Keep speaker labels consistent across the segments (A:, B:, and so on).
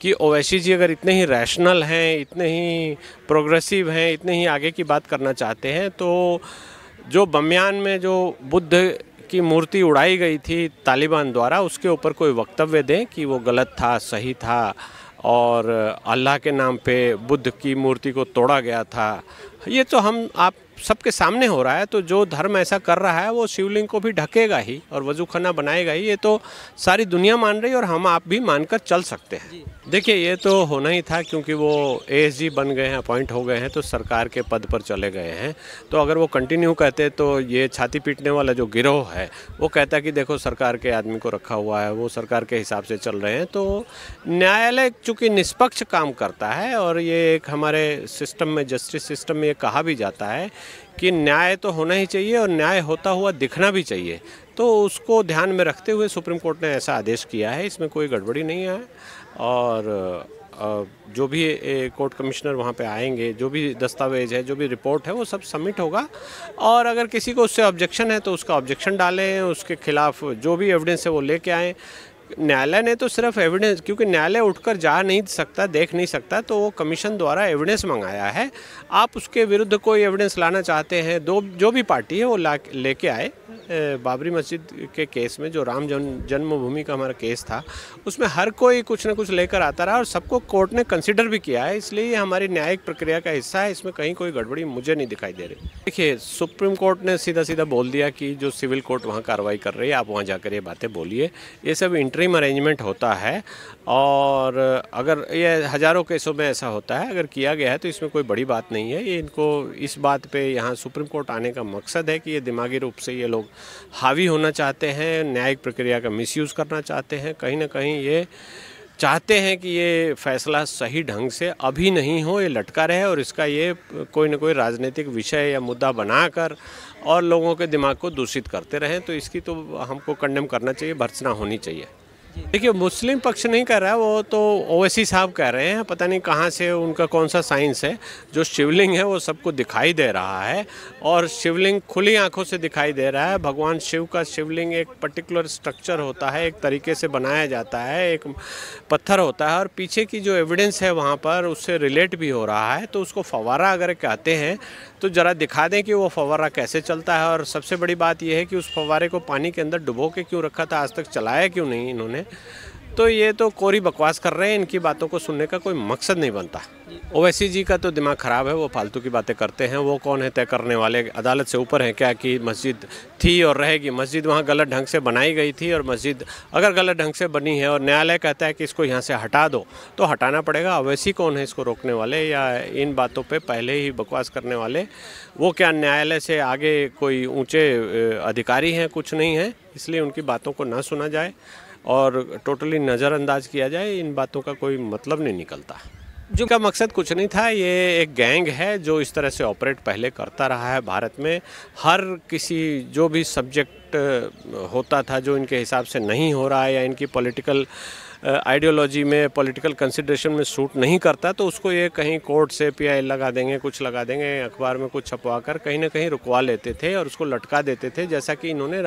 A: कि ओवैसी जी अगर इतने ही रैशनल हैं इतने ही प्रोग्रेसिव हैं इतने ही आगे की बात करना चाहते हैं तो जो बम्यान में जो बुद्ध की मूर्ति उड़ाई गई थी तालिबान द्वारा उसके ऊपर कोई वक्तव्य दें कि वो गलत था सही था और अल्लाह के नाम पे बुद्ध की मूर्ति को तोड़ा गया था ये तो हम आप सबके सामने हो रहा है तो जो धर्म ऐसा कर रहा है वो शिवलिंग को भी ढकेगा ही और वजूखाना बनाएगा ही ये तो सारी दुनिया मान रही है और हम आप भी मानकर चल सकते हैं देखिए ये तो होना ही था क्योंकि वो एएसजी बन गए हैं अपॉइंट हो गए हैं तो सरकार के पद पर चले गए हैं तो अगर वो कंटिन्यू कहते तो ये छाती पीटने वाला जो गिरोह है वो कहता कि देखो सरकार के आदमी को रखा हुआ है वो सरकार के हिसाब से चल रहे हैं तो न्यायालय चूँकि निष्पक्ष काम करता है और ये एक हमारे सिस्टम में जस्टिस सिस्टम में ये कहा भी जाता है कि न्याय तो होना ही चाहिए और न्याय होता हुआ दिखना भी चाहिए तो उसको ध्यान में रखते हुए सुप्रीम कोर्ट ने ऐसा आदेश किया है इसमें कोई गड़बड़ी नहीं है और जो भी कोर्ट कमिश्नर वहाँ पे आएंगे जो भी दस्तावेज है जो भी रिपोर्ट है वो सब सबमिट होगा और अगर किसी को उससे ऑब्जेक्शन है तो उसका ऑब्जेक्शन डालें उसके खिलाफ जो भी एविडेंस है वो लेके आएँ न्यायालय ने तो सिर्फ एविडेंस क्योंकि न्यायालय उठकर जा नहीं सकता देख नहीं सकता तो वो कमीशन द्वारा एविडेंस मंगाया है आप उसके विरुद्ध कोई एविडेंस लाना चाहते हैं दो जो भी पार्टी है वो ला लेके आए बाबरी मस्जिद के केस में जो राम जन्म जन्मभूमि का हमारा केस था उसमें हर कोई कुछ ना कुछ लेकर आता रहा और सबको कोर्ट ने कंसिडर भी किया है इसलिए हमारी न्यायिक प्रक्रिया का हिस्सा है इसमें कहीं कोई गड़बड़ी मुझे नहीं दिखाई दे रही देखिए सुप्रीम कोर्ट ने सीधा सीधा बोल दिया कि जो सिविल कोर्ट वहाँ कार्रवाई कर रही है आप वहाँ जाकर ये बातें बोलिए ये सब इंट्रीम अरेंजमेंट होता है और अगर ये हज़ारों केसों में ऐसा होता है अगर किया गया है तो इसमें कोई बड़ी बात नहीं है ये इनको इस बात पे यहाँ सुप्रीम कोर्ट आने का मकसद है कि ये दिमागी रूप से ये लोग हावी होना चाहते हैं न्यायिक प्रक्रिया का मिसयूज़ करना चाहते हैं कहीं ना कहीं ये चाहते हैं कि ये फैसला सही ढंग से अभी नहीं हो ये लटका रहे और इसका ये कोई ना कोई राजनीतिक विषय या मुद्दा बनाकर और लोगों के दिमाग को दूषित करते रहें तो इसकी तो हमको कंडेम करना चाहिए भर्सना होनी चाहिए देखिए मुस्लिम पक्ष नहीं कर रहा है वो तो ओवैसी साहब कह रहे हैं पता नहीं कहाँ से उनका कौन सा साइंस है जो शिवलिंग है वो सबको दिखाई दे रहा है और शिवलिंग खुली आंखों से दिखाई दे रहा है भगवान शिव का शिवलिंग एक पर्टिकुलर स्ट्रक्चर होता है एक तरीके से बनाया जाता है एक पत्थर होता है और पीछे की जो एविडेंस है वहाँ पर उससे रिलेट भी हो रहा है तो उसको फवारा अगर कहते हैं तो ज़रा दिखा दें कि वो फवारा कैसे चलता है और सबसे बड़ी बात यह है कि उस फवारे को पानी के अंदर डुबो के क्यों रखा था आज तक चलाया क्यों नहीं इन्होंने तो ये तो कोरी बकवास कर रहे हैं इनकी बातों को सुनने का कोई मकसद नहीं बनता ओवैसी जी का तो दिमाग ख़राब है वो फालतू की बातें करते हैं वो कौन है तय करने वाले अदालत से ऊपर है क्या कि मस्जिद थी और रहेगी मस्जिद वहाँ गलत ढंग से बनाई गई थी और मस्जिद अगर गलत ढंग से बनी है और न्यायालय कहता है कि इसको यहाँ से हटा दो तो हटाना पड़ेगा ओवैसी कौन है इसको रोकने वाले या इन बातों पर पहले ही बकवास करने वाले वो क्या न्यायालय से आगे कोई ऊँचे अधिकारी हैं कुछ नहीं है इसलिए उनकी बातों को ना सुना जाए और टोटली नज़रअंदाज किया जाए इन बातों का कोई मतलब नहीं निकलता जो का मकसद कुछ नहीं था ये एक गैंग है जो इस तरह से ऑपरेट पहले करता रहा है भारत में हर किसी जो भी सब्जेक्ट होता था जो इनके हिसाब से नहीं हो रहा है या इनकी पॉलिटिकल आइडियोलॉजी में पॉलिटिकल कंसिड्रेशन में सूट नहीं करता तो उसको ये कहीं कोर्ट से पीआई लगा देंगे कुछ लगा देंगे अखबार में कुछ छपवा कर कहीं ना कहीं रुकवा लेते थे और उसको लटका देते थे जैसा कि इन्होंने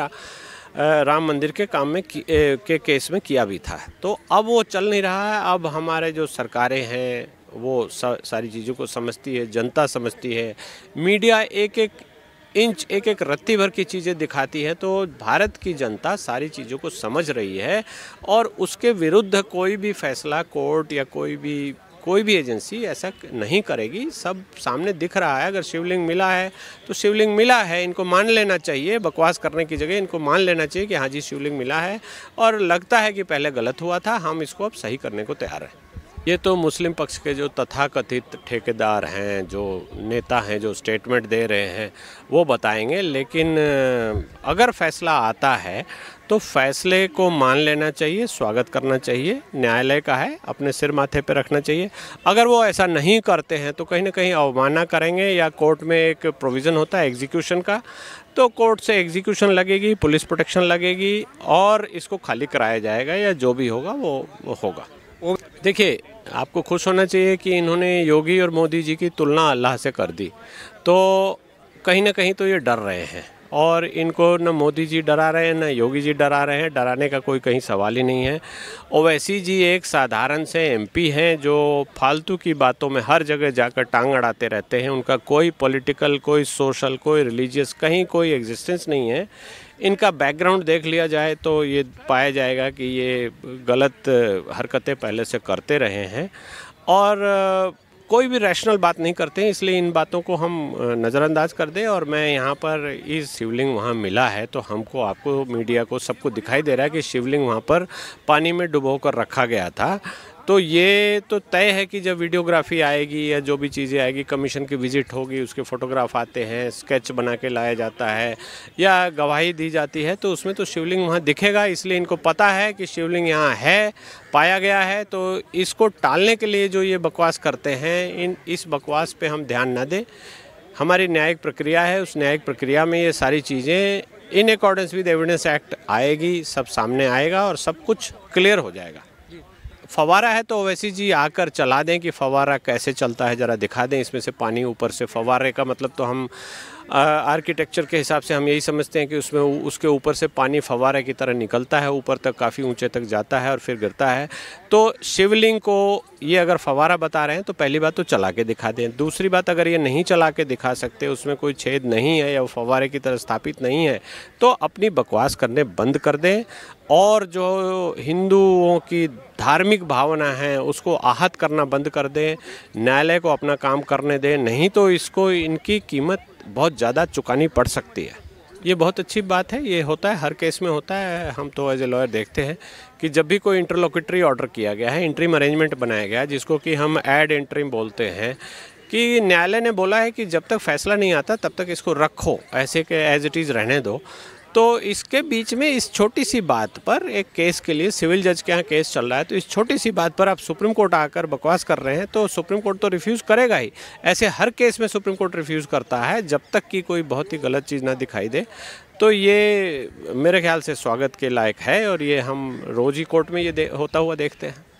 A: राम मंदिर के काम में के केस में किया भी था तो अब वो चल नहीं रहा है अब हमारे जो सरकारें हैं वो सारी चीज़ों को समझती है जनता समझती है मीडिया एक एक इंच एक एक रत्ती भर की चीज़ें दिखाती है तो भारत की जनता सारी चीज़ों को समझ रही है और उसके विरुद्ध कोई भी फैसला कोर्ट या कोई भी कोई भी एजेंसी ऐसा नहीं करेगी सब सामने दिख रहा है अगर शिवलिंग मिला है तो शिवलिंग मिला है इनको मान लेना चाहिए बकवास करने की जगह इनको मान लेना चाहिए कि हाँ जी शिवलिंग मिला है और लगता है कि पहले गलत हुआ था हम इसको अब सही करने को तैयार हैं ये तो मुस्लिम पक्ष के जो तथाकथित ठेकेदार हैं जो नेता हैं जो स्टेटमेंट दे रहे हैं वो बताएंगे लेकिन अगर फैसला आता है तो फैसले को मान लेना चाहिए स्वागत करना चाहिए न्यायालय का है अपने सिर माथे पर रखना चाहिए अगर वो ऐसा नहीं करते हैं तो कहीं ना कहीं अवमानना करेंगे या कोर्ट में एक प्रोविज़न होता है एग्जीक्यूशन का तो कोर्ट से एग्जीक्यूशन लगेगी पुलिस प्रोटेक्शन लगेगी और इसको खाली कराया जाएगा या जो भी होगा वो, वो होगा देखिए आपको खुश होना चाहिए कि इन्होंने योगी और मोदी जी की तुलना अल्लाह से कर दी तो कहीं ना कहीं तो ये डर रहे हैं और इनको न मोदी जी डरा रहे हैं न योगी जी डरा रहे हैं डराने का कोई कहीं सवाल ही नहीं है ओवैसी जी एक साधारण से एमपी हैं जो फालतू की बातों में हर जगह जाकर टांग अड़ाते रहते हैं उनका कोई पॉलिटिकल कोई सोशल कोई रिलीजियस कहीं कोई एग्जिस्टेंस नहीं है इनका बैकग्राउंड देख लिया जाए तो ये पाया जाएगा कि ये गलत हरकतें पहले से करते रहे हैं और कोई भी रैशनल बात नहीं करते हैं इसलिए इन बातों को हम नज़रअंदाज कर दें और मैं यहाँ पर इस शिवलिंग वहाँ मिला है तो हमको आपको मीडिया को सबको दिखाई दे रहा है कि शिवलिंग वहाँ पर पानी में डुबो कर रखा गया था तो ये तो तय है कि जब वीडियोग्राफी आएगी या जो भी चीज़ें आएगी कमीशन की विज़िट होगी उसके फ़ोटोग्राफ आते हैं स्केच बना के लाया जाता है या गवाही दी जाती है तो उसमें तो शिवलिंग वहाँ दिखेगा इसलिए इनको पता है कि शिवलिंग यहाँ है पाया गया है तो इसको टालने के लिए जो ये बकवास करते हैं इन इस बकवास पर हम ध्यान ना दें हमारी न्यायिक प्रक्रिया है उस न्यायिक प्रक्रिया में ये सारी चीज़ें in accordance with evidence act आएगी सब सामने आएगा और सब कुछ क्लियर हो जाएगा फवारा है तो ओवैसी जी आकर चला दें कि फवारा कैसे चलता है ज़रा दिखा दें इसमें से पानी ऊपर से फवारे का मतलब तो हम आर्किटेक्चर के हिसाब से हम यही समझते हैं कि उसमें उसके ऊपर से पानी फवारे की तरह निकलता है ऊपर तक काफ़ी ऊंचे तक जाता है और फिर गिरता है तो शिवलिंग को ये अगर फवारा बता रहे हैं तो पहली बात तो चला के दिखा दें दूसरी बात अगर ये नहीं चला के दिखा सकते उसमें कोई छेद नहीं है या फवारे की तरह स्थापित नहीं है तो अपनी बकवास करने बंद कर दें और जो हिंदुओं की धार्मिक भावना है उसको आहत करना बंद कर दें न्यायालय को अपना काम करने दें नहीं तो इसको इनकी कीमत बहुत ज़्यादा चुकानी पड़ सकती है ये बहुत अच्छी बात है ये होता है हर केस में होता है हम तो एज ए लॉयर देखते हैं कि जब भी कोई इंटरलोकेटरी ऑर्डर किया गया है इंट्रीम अरेंजमेंट बनाया गया है जिसको कि हम एड इंट्रीम बोलते हैं कि न्यायालय ने बोला है कि जब तक फैसला नहीं आता तब तक इसको रखो ऐसे के एज इट इज़ रहने दो तो इसके बीच में इस छोटी सी बात पर एक केस के लिए सिविल जज के यहाँ केस चल रहा है तो इस छोटी सी बात पर आप सुप्रीम कोर्ट आकर बकवास कर रहे हैं तो सुप्रीम कोर्ट तो रिफ्यूज़ करेगा ही ऐसे हर केस में सुप्रीम कोर्ट रिफ्यूज़ करता है जब तक कि कोई बहुत ही गलत चीज़ ना दिखाई दे तो ये मेरे ख्याल से स्वागत के लायक है और ये हम रोज़ ही कोर्ट में ये होता हुआ देखते हैं